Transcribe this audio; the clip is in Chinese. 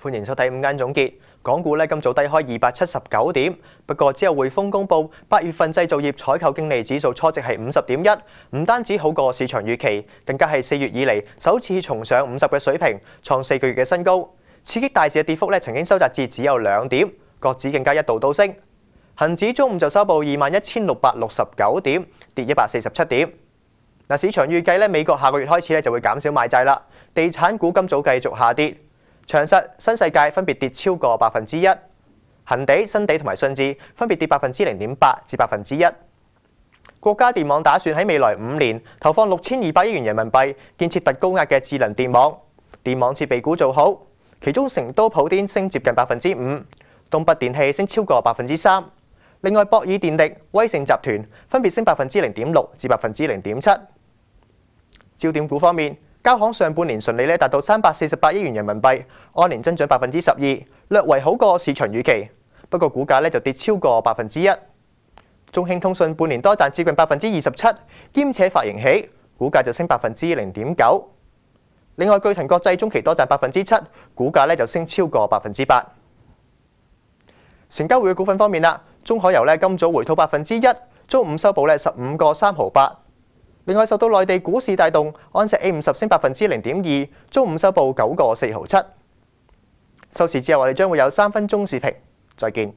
欢迎收睇午间总结。港股咧今早低开二百七十九点，不过之后汇丰公布八月份制造业采购经理指数初值系五十点一，唔单止好过市场预期，更加系四月以嚟首次重上五十嘅水平，创四个月嘅新高。刺激大市嘅跌幅咧，曾经收窄至只有两点，各指更加一度倒升，恒指中午就收报二万一千六百六十九点，跌一百四十七点。嗱，市场预计美国下个月开始就会减少买债啦，地产股今早继续下跌。长实、新世界分別跌超過百分之一，恒地、新地同埋信智分別跌百分之零點八至百分之一。國家電網打算喺未來五年投放六千二百億元人民幣建設特高壓嘅智能電網，電網設備股做好，其中成都普天升接近百分之五，東北電器升超過百分之三，另外博爾電力、威盛集團分別升百分之零點六至百分之零點七。焦點股方面。交行上半年純利咧达到三百四十八亿元人民币，按年增长百分之十二，略为好过市场预期。不过股价咧就跌超过百分之一。中兴通讯半年多赚接近百分之二十七，兼且发行起，股价就升百分之零点九。另外，巨腾国际中期多赚百分之七，股价咧就升超过百分之八。成交会嘅股份方面啦，中海油咧今早回吐百分之一，中午收报咧十五个三毫八。另外受到內地股市帶動，安石 A 五十升百分之零點二，中午收報九個四毫七。收市之後，我哋將會有三分鐘視頻，再見。